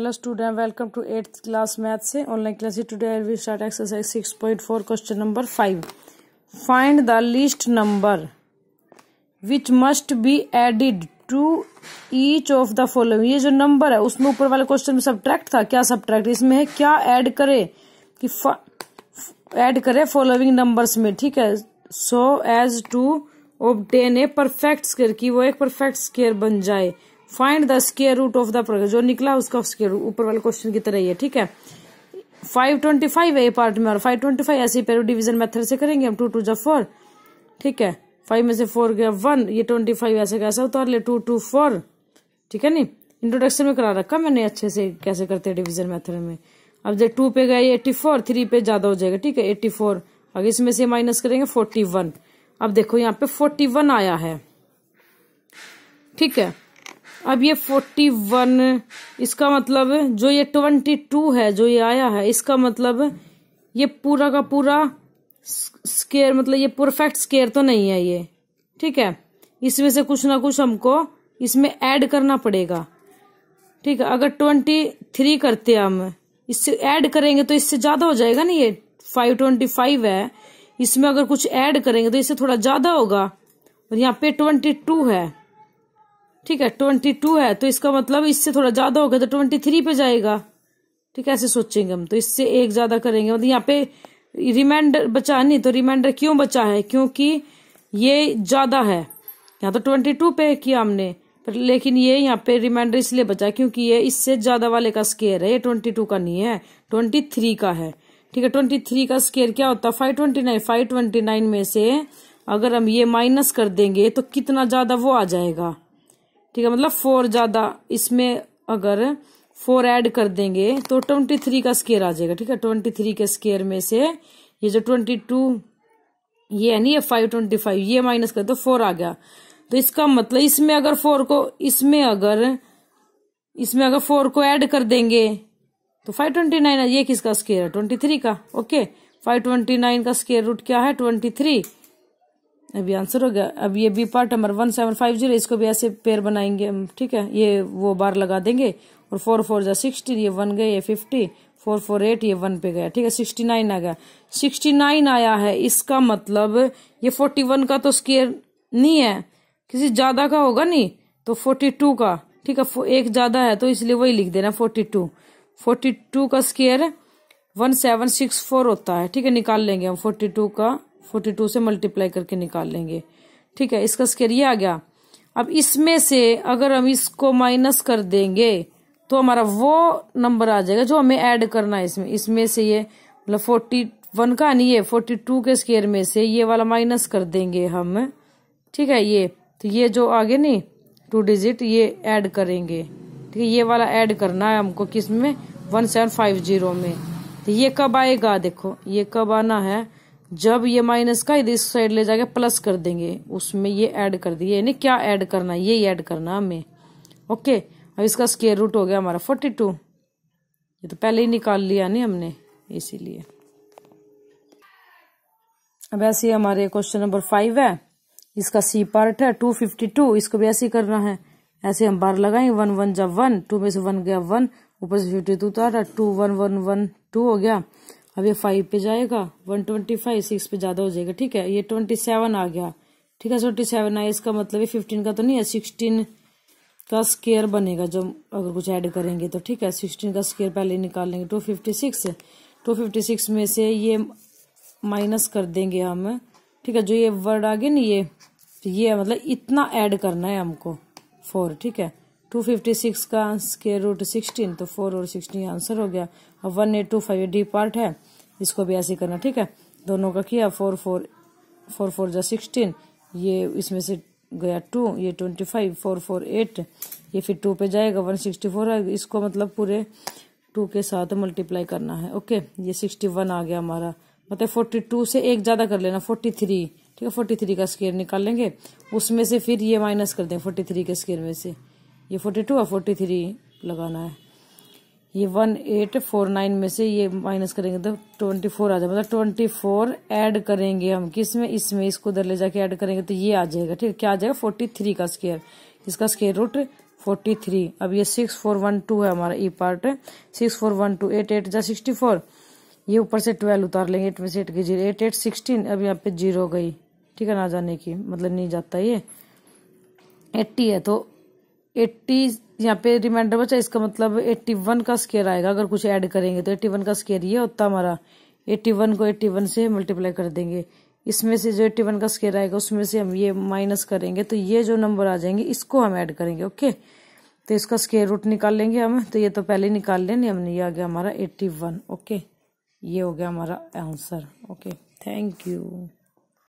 hello student welcome to eighth class math से online class today I will start exercise 6.4 question number 5 find the least number which must be added to each of the following ये जो number है उसमें ऊपर वाले question में subtract था क्या सब्ट्रैक्ट इसमें है क्या ऐड करे कि ऐड करे फॉलोइंग नंबर्स में ठीक है so as to obtain a perfect square की वो एक परफेक्ट स्केयर बन जाए find the square root of the जो निकला उसका स्केयर ऊपर वाले क्वेश्चन की तरह ही है ठीक है फाइव ट्वेंटी फाइव है ये पार्ट में और फाइव ट्वेंटी फाइव ऐसे पेरो डिवीजन मेथड से करेंगे हम टू टू जब फोर ठीक है फाइव में से फोर गया वन ये ट्वेंटी फाइव ऐसे कैसे उतार ले टू टू फोर ठीक है नी इंट्रोडक्शन में करा रखा मैंने अच्छे से कैसे करते हैं डिविजन मेथड में अब जब टू पे गए एट्टी फोर थ्री पे ज्यादा हो जाएगा ठीक है एट्टी फोर अब इसमें से माइनस करेंगे फोर्टी वन अब देखो यहाँ पे फोर्टी वन आया है ठीक है अब ये फोर्टी वन इसका मतलब जो ये ट्वेंटी टू है जो ये आया है इसका मतलब ये पूरा का पूरा स्केयर मतलब ये परफेक्ट स्केयर तो नहीं है ये ठीक है इसमें से कुछ ना कुछ हमको इसमें ऐड करना पड़ेगा ठीक है अगर ट्वेंटी थ्री करते हम इससे ऐड करेंगे तो इससे ज़्यादा हो जाएगा ना ये फाइव ट्वेंटी फाइव है इसमें अगर कुछ ऐड करेंगे तो इससे थोड़ा ज़्यादा होगा और यहाँ पे ट्वेंटी टू है ठीक है ट्वेंटी टू है तो इसका मतलब इससे थोड़ा ज्यादा होगा तो ट्वेंटी थ्री पे जाएगा ठीक है ऐसे सोचेंगे हम तो इससे एक ज्यादा करेंगे मतलब यहाँ पे रिमाइंडर बचा नहीं तो रिमाइंडर क्यों बचा है क्योंकि ये ज्यादा है यहाँ तो ट्वेंटी टू पे किया हमने पर लेकिन ये यहाँ पे रिमाइंडर इसलिए बचा क्योंकि ये इससे ज्यादा वाले का स्केयर है ये ट्वेंटी टू का नहीं है ट्वेंटी थ्री का है ठीक है ट्वेंटी थ्री का स्केयर क्या होता है five twenty nine five twenty nine में से अगर हम ये माइनस कर देंगे तो कितना ज्यादा वो आ जाएगा ठीक है मतलब फोर ज़्यादा इसमें अगर फोर ऐड कर देंगे तो ट्वेंटी थ्री का स्केयर आ जाएगा ठीक है ट्वेंटी थ्री के स्केयर में से ये जो ट्वेंटी टू ये है नहीं ये फाइव ट्वेंटी फाइव ये माइनस कर दो तो फोर आ गया तो इसका मतलब इसमें अगर फोर को इसमें अगर इसमें अगर फोर को ऐड कर देंगे तो फाइव ट्वेंटी नाइन ये किसका स्केयर है ट्वेंटी थ्री का ओके फाइव ट्वेंटी नाइन का स्केयर रूट क्या है ट्वेंटी थ्री अभी आंसर हो गया अब ये B part number one seven five zero इसको भी ऐसे पेयर बनाएंगे हम ठीक है ये वो बार लगा देंगे और फोर फोर जो सिक्सटी ये वन गए ये फिफ्टी फोर फोर एट ये वन पे गया ठीक है सिक्सटी नाइन आ गया सिक्सटी नाइन आया है इसका मतलब ये फोर्टी वन का तो स्केयर नहीं है किसी ज़्यादा का होगा नहीं तो फोर्टी टू का ठीक है एक ज़्यादा है तो इसलिए वही लिख देना फोर्टी टू फोर्टी टू का square one seven six four होता है ठीक है निकाल लेंगे हम फोर्टी टू का फोर्टी टू से मल्टीप्लाई करके निकाल लेंगे ठीक है इसका स्केयर ये आ गया अब इसमें से अगर हम इसको माइनस कर देंगे तो हमारा वो नंबर आ जाएगा जो हमें ऐड करना है इसमें इसमें से ये मतलब फोर्टी वन का नहीं है फोर्टी टू के स्केयर में से ये वाला माइनस कर देंगे हम ठीक है ये तो ये जो आगे नहीं टू डिजिट ये ऐड करेंगे ठीक है ये वाला ऐड करना है हमको किस में वन सेवन फाइव जीरो में तो ये कब आएगा देखो ये कब आना है जब ये माइनस का इधर इस साइड ले जाके प्लस कर देंगे उसमें ये ऐड कर दिए यानी क्या ऐड करना है ये ऐड करना हमें ओके अब इसका स्केयर रूट हो गया हमारा फोर्टी टू ये तो पहले ही निकाल लिया नहीं हमने इसीलिए अब ऐसे हमारे क्वेश्चन नंबर फाइव है इसका सी पार्ट है टू फिफ्टी टू इसको भी ऐसे ही करना है ऐसे हम बार लगाए वन वन जब वन टू में से वन गया वन ऊपर से फिफ्टी टू तो आ रहा two one one one two हो गया अब ये फाइव पे जाएगा वन ट्वेंटी फाइव सिक्स पे ज़्यादा हो जाएगा ठीक है ये ट्वेंटी सेवन आ गया ठीक है ट्वेंटी सेवन आया इसका मतलब फिफ्टीन का तो नहीं है सिक्सटीन का स्केयर बनेगा जब अगर कुछ ऐड करेंगे तो ठीक है सिक्सटीन का स्केयर पहले निकाल लेंगे two fifty six two fifty six में से ये माइनस कर देंगे हम ठीक है जो ये वर्ड आ गए ना ये ये मतलब इतना ऐड करना है हमको फोर ठीक है टू फिफ्टी सिक्स का स्केयर रूट सिक्सटीन तो फोर और सिक्सटीन आंसर हो गया अब one eight two five D part है इसको भी ऐसे करना ठीक है दोनों का किया फोर फोर फोर फोर जो सिक्सटीन ये इसमें से गया टू ये twenty five four four eight ये फिर टू पे जाएगा वन सिक्सटी फोर आएगा इसको मतलब पूरे टू के साथ मल्टीप्लाई करना है ओके ये सिक्सटी वन आ गया हमारा मतलब फोर्टी टू से एक ज़्यादा कर लेना फोर्टी थ्री ठीक है फोर्टी थ्री का स्केयर निकाल लेंगे उसमें से फिर ये माइनस कर दें फोर्टी थ्री के स्केयर में से ये फोर्टी टू और फोर्टी थ्री लगाना है ये वन एट फोर नाइन में से ये माइनस करेंगे तो ट्वेंटी फोर आ जाएगा मतलब ट्वेंटी फोर ऐड करेंगे हम किस में इसमें इसको उधर ले जाके ऐड करेंगे तो ये आ जाएगा ठीक क्या आ जाएगा फोर्टी थ्री का स्केयर इसका स्केयर रूट फोर्टी थ्री अब ये सिक्स फोर वन टू है हमारा E part six four one two eight eight जा सिक्सटी फोर ये ऊपर से ट्वेल्व उतार लेंगे एट में से एट के जीरो एट एट सिक्सटीन अब यहाँ पे जीरो गई ठीक है ना जाने की मतलब नहीं जाता ये एट्टी है तो एट्टी यहाँ पे रिमाइंडर बचा इसका मतलब एट्टी वन का स्केयर आएगा अगर कुछ ऐड करेंगे तो एट्टी वन का स्केयर ये होता हमारा एट्टी वन को एट्टी वन से मल्टीप्लाई कर देंगे इसमें से जो एट्टी वन का स्केयर आएगा उसमें से हम ये माइनस करेंगे तो ये जो नंबर आ जाएंगे इसको हम ऐड करेंगे ओके तो इसका स्केयर रूट निकाल लेंगे हम तो ये तो पहले निकाल लेंगे हमने ये आ गया हमारा एट्टी वन ओके ये हो गया हमारा आंसर ओके थैंक यू